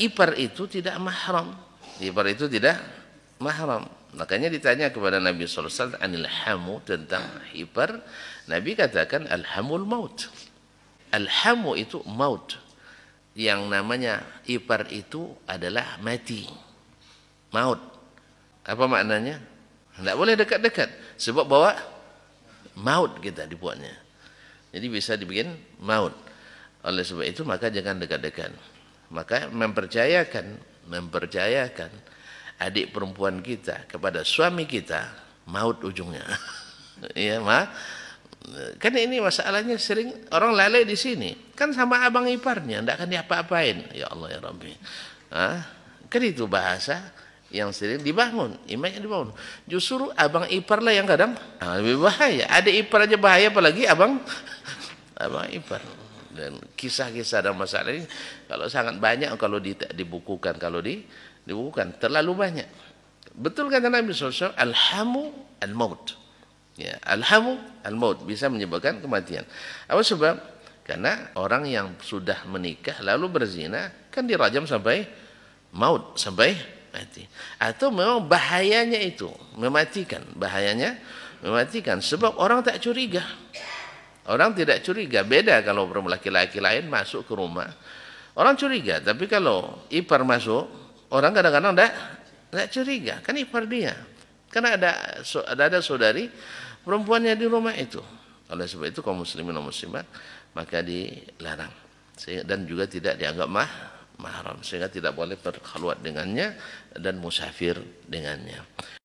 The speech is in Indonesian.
ipar itu tidak mahram. Ipar itu tidak mahram. Makanya ditanya kepada Nabi SAW anil hamu tentang ipar. Nabi katakan alhamul maut. Alhamu itu maut. Yang namanya ipar itu adalah mati. Maut. Apa maknanya? Tidak boleh dekat-dekat. Sebab bawa maut kita dibuatnya. Jadi bisa dibikin maut. Oleh sebab itu maka jangan dekat-dekat. Maka mempercayakan, mempercayakan adik perempuan kita kepada suami kita, maut ujungnya. Iya ma. Kan ini masalahnya sering orang lalai di sini. Kan sama abang iparnya, ndak akan diapa-apain. Ya Allah ya Rabbi. Hah? Kan itu bahasa yang sering dibangun, imannya dibangun. Justru abang ipar lah yang kadang nah, lebih bahaya. Ada ipar aja bahaya apalagi abang abang ipar dan kisah-kisah dan masalah ini kalau sangat banyak kalau di, dibukukan kalau di dibukukan terlalu banyak betul kata Nabi SAW alhamu al-maut ya alhamu al-maut bisa menyebabkan kematian apa sebab karena orang yang sudah menikah lalu berzina kan dirajam sampai maut sampai mati atau memang bahayanya itu mematikan bahayanya mematikan sebab orang tak curiga Orang tidak curiga, beda kalau perempuan laki-laki lain masuk ke rumah. Orang curiga, tapi kalau ipar masuk, orang kadang-kadang tidak tidak curiga, kan ipar dia. Karena ada ada, ada saudari perempuannya di rumah itu. Oleh sebab itu kaum muslimin dan muslimat maka dilarang. Dan juga tidak dianggap mah mahram sehingga tidak boleh berkhaluat dengannya dan musafir dengannya.